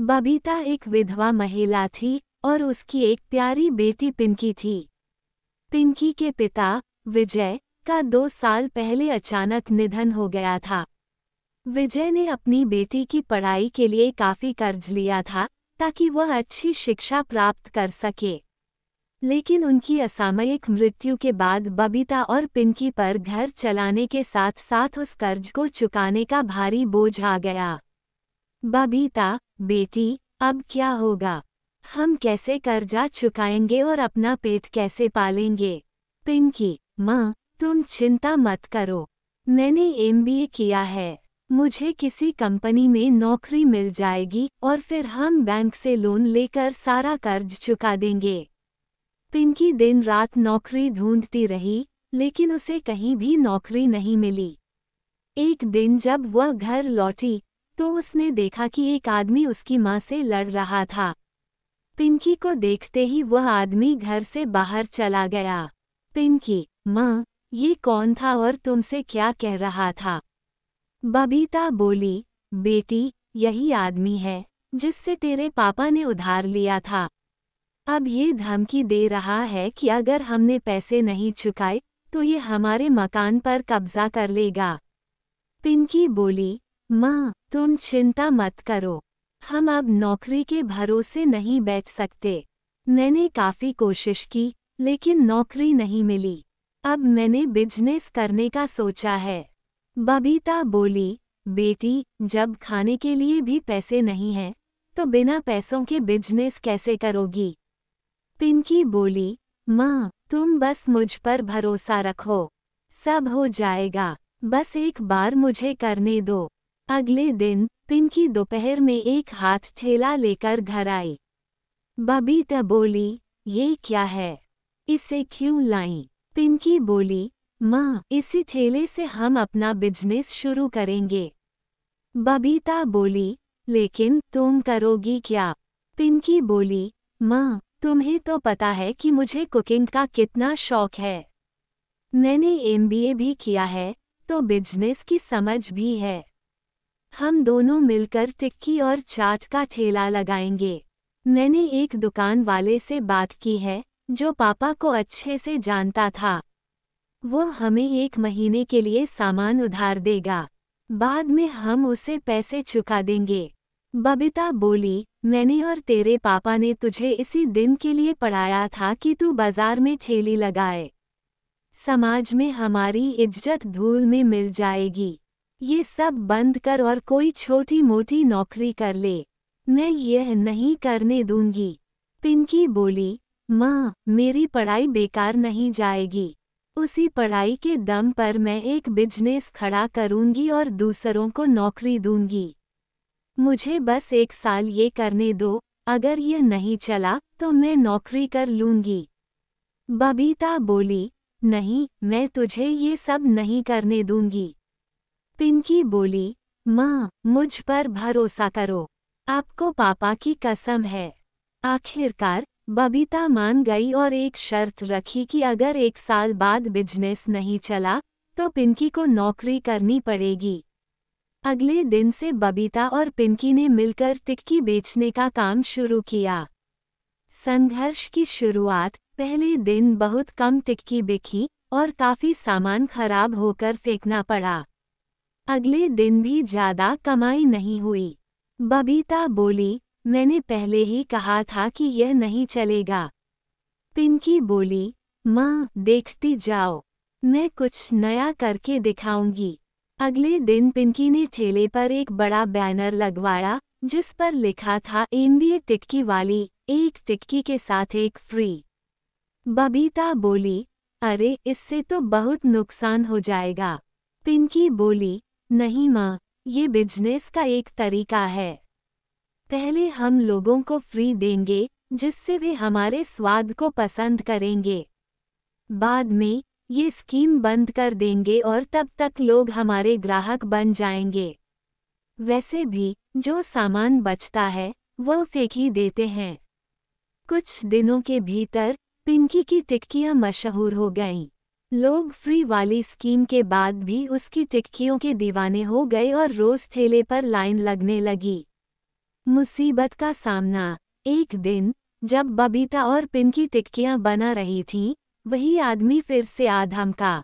बबीता एक विधवा महिला थी और उसकी एक प्यारी बेटी पिंकी थी पिंकी के पिता विजय का दो साल पहले अचानक निधन हो गया था विजय ने अपनी बेटी की पढ़ाई के लिए काफ़ी कर्ज लिया था ताकि वह अच्छी शिक्षा प्राप्त कर सके लेकिन उनकी असामयिक मृत्यु के बाद बबीता और पिंकी पर घर चलाने के साथ साथ उस कर्ज को चुकाने का भारी बोझ आ गया बबीता बेटी अब क्या होगा हम कैसे कर्जा चुकाएंगे और अपना पेट कैसे पालेंगे पिंकी माँ तुम चिंता मत करो मैंने एमबीए किया है मुझे किसी कंपनी में नौकरी मिल जाएगी और फिर हम बैंक से लोन लेकर सारा कर्ज चुका देंगे पिंकी दिन रात नौकरी ढूंढती रही लेकिन उसे कहीं भी नौकरी नहीं मिली एक दिन जब वह घर लौटी तो उसने देखा कि एक आदमी उसकी माँ से लड़ रहा था पिंकी को देखते ही वह आदमी घर से बाहर चला गया पिंकी माँ ये कौन था और तुमसे क्या कह रहा था बबीता बोली बेटी यही आदमी है जिससे तेरे पापा ने उधार लिया था अब ये धमकी दे रहा है कि अगर हमने पैसे नहीं चुकाए तो ये हमारे मकान पर कब्जा कर लेगा पिंकी बोली माँ तुम चिंता मत करो हम अब नौकरी के भरोसे नहीं बैठ सकते मैंने काफ़ी कोशिश की लेकिन नौकरी नहीं मिली अब मैंने बिजनेस करने का सोचा है बबीता बोली बेटी जब खाने के लिए भी पैसे नहीं हैं तो बिना पैसों के बिजनेस कैसे करोगी पिंकी बोली माँ तुम बस मुझ पर भरोसा रखो सब हो जाएगा बस एक बार मुझे करने दो अगले दिन पिंकी दोपहर में एक हाथ ठेला लेकर घर आई बबीता बोली ये क्या है इसे क्यों लाई पिंकी बोली माँ इसी ठेले से हम अपना बिजनेस शुरू करेंगे बबीता बोली लेकिन तुम करोगी क्या पिंकी बोली माँ तुम्हें तो पता है कि मुझे कुकिंग का कितना शौक है मैंने एमबीए भी किया है तो बिजनेस की समझ भी है हम दोनों मिलकर टिक्की और चाट का ठेला लगाएंगे मैंने एक दुकान वाले से बात की है जो पापा को अच्छे से जानता था वो हमें एक महीने के लिए सामान उधार देगा बाद में हम उसे पैसे चुका देंगे बबीता बोली मैंने और तेरे पापा ने तुझे इसी दिन के लिए पढ़ाया था कि तू बाजार में ठेली लगाए समाज में हमारी इज्जत धूल में मिल जाएगी ये सब बंद कर और कोई छोटी मोटी नौकरी कर ले मैं यह नहीं करने दूंगी पिंकी बोली माँ मेरी पढ़ाई बेकार नहीं जाएगी उसी पढ़ाई के दम पर मैं एक बिजनेस खड़ा करूंगी और दूसरों को नौकरी दूंगी मुझे बस एक साल ये करने दो अगर ये नहीं चला तो मैं नौकरी कर लूंगी बबीता बोली नहीं मैं तुझे ये सब नहीं करने दूंगी पिंकी बोली माँ मुझ पर भरोसा करो आपको पापा की कसम है आखिरकार बबीता मान गई और एक शर्त रखी कि अगर एक साल बाद बिजनेस नहीं चला तो पिंकी को नौकरी करनी पड़ेगी अगले दिन से बबीता और पिंकी ने मिलकर टिक्की बेचने का काम शुरू किया संघर्ष की शुरुआत पहले दिन बहुत कम टिक्की बिकी और काफ़ी सामान खराब होकर फेंकना पड़ा अगले दिन भी ज्यादा कमाई नहीं हुई बबीता बोली मैंने पहले ही कहा था कि यह नहीं चलेगा पिंकी बोली माँ देखती जाओ मैं कुछ नया करके दिखाऊंगी अगले दिन पिंकी ने ठेले पर एक बड़ा बैनर लगवाया जिस पर लिखा था एमबीए टिक्की वाली एक टिक्की के साथ एक फ्री बबीता बोली अरे इससे तो बहुत नुकसान हो जाएगा पिंकी बोली नहीं माँ ये बिजनेस का एक तरीका है पहले हम लोगों को फ्री देंगे जिससे वे हमारे स्वाद को पसंद करेंगे बाद में ये स्कीम बंद कर देंगे और तब तक लोग हमारे ग्राहक बन जाएंगे वैसे भी जो सामान बचता है वह फेंक ही देते हैं कुछ दिनों के भीतर पिंकी की टिक्कियां मशहूर हो गईं। लोग फ्री वाली स्कीम के बाद भी उसकी टिक्कियों के दीवाने हो गए और रोज ठेले पर लाइन लगने लगी मुसीबत का सामना एक दिन जब बबीता और पिन की टिक्कियां बना रही थीं, वही आदमी फिर से आधम का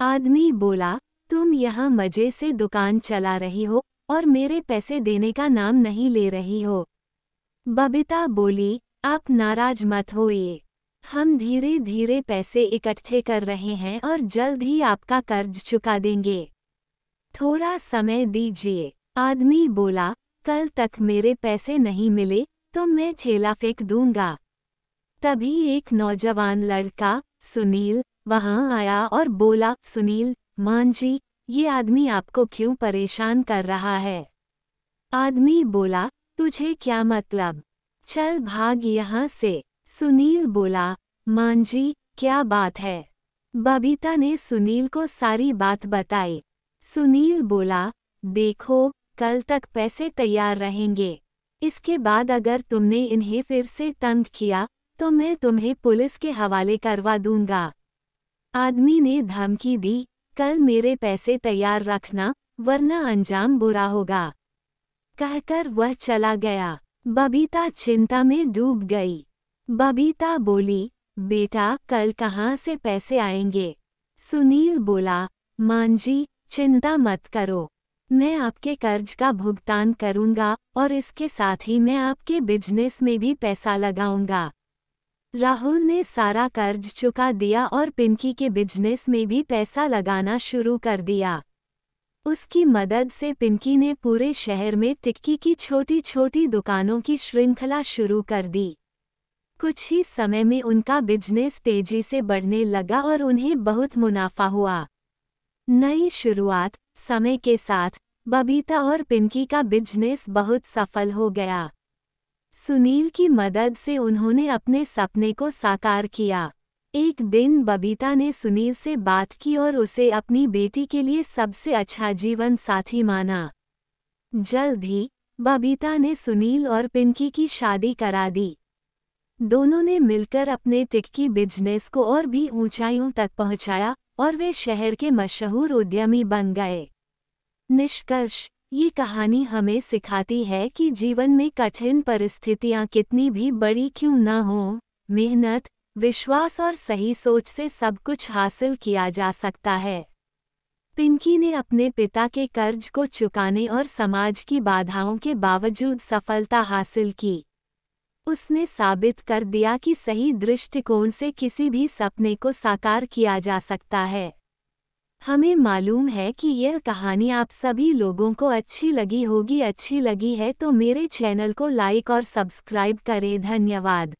आदमी बोला तुम यहाँ मजे से दुकान चला रही हो और मेरे पैसे देने का नाम नहीं ले रही हो बबीता बोली आप नाराज मत होइए हम धीरे धीरे पैसे इकट्ठे कर रहे हैं और जल्द ही आपका कर्ज चुका देंगे थोड़ा समय दीजिए आदमी बोला कल तक मेरे पैसे नहीं मिले तो मैं ठेला फेंक दूंगा तभी एक नौजवान लड़का सुनील वहां आया और बोला सुनील मान जी ये आदमी आपको क्यों परेशान कर रहा है आदमी बोला तुझे क्या मतलब चल भाग यहाँ से सुनील बोला मांझी क्या बात है बबीता ने सुनील को सारी बात बताई सुनील बोला देखो कल तक पैसे तैयार रहेंगे इसके बाद अगर तुमने इन्हें फिर से तंग किया तो मैं तुम्हें पुलिस के हवाले करवा दूंगा आदमी ने धमकी दी कल मेरे पैसे तैयार रखना वरना अंजाम बुरा होगा कहकर वह चला गया बबीता चिंता में डूब गई बबीता बोली बेटा कल कहाँ से पैसे आएंगे सुनील बोला मान जी चिंता मत करो मैं आपके कर्ज का भुगतान करूंगा और इसके साथ ही मैं आपके बिजनेस में भी पैसा लगाऊंगा राहुल ने सारा कर्ज चुका दिया और पिंकी के बिजनेस में भी पैसा लगाना शुरू कर दिया उसकी मदद से पिंकी ने पूरे शहर में टिक्की की छोटी छोटी दुकानों की श्रृंखला शुरू कर दी कुछ ही समय में उनका बिजनेस तेजी से बढ़ने लगा और उन्हें बहुत मुनाफा हुआ नई शुरुआत समय के साथ बबीता और पिंकी का बिजनेस बहुत सफल हो गया सुनील की मदद से उन्होंने अपने सपने को साकार किया एक दिन बबीता ने सुनील से बात की और उसे अपनी बेटी के लिए सबसे अच्छा जीवन साथी माना जल्द ही बबीता ने सुनील और पिंकी की शादी करा दी दोनों ने मिलकर अपने टिक्की बिजनेस को और भी ऊंचाइयों तक पहुंचाया और वे शहर के मशहूर उद्यमी बन गए निष्कर्ष ये कहानी हमें सिखाती है कि जीवन में कठिन परिस्थितियाँ कितनी भी बड़ी क्यों न हों मेहनत विश्वास और सही सोच से सब कुछ हासिल किया जा सकता है पिंकी ने अपने पिता के कर्ज को चुकाने और समाज की बाधाओं के बावजूद सफलता हासिल की उसने साबित कर दिया कि सही दृष्टिकोण से किसी भी सपने को साकार किया जा सकता है हमें मालूम है कि यह कहानी आप सभी लोगों को अच्छी लगी होगी अच्छी लगी है तो मेरे चैनल को लाइक और सब्सक्राइब करें धन्यवाद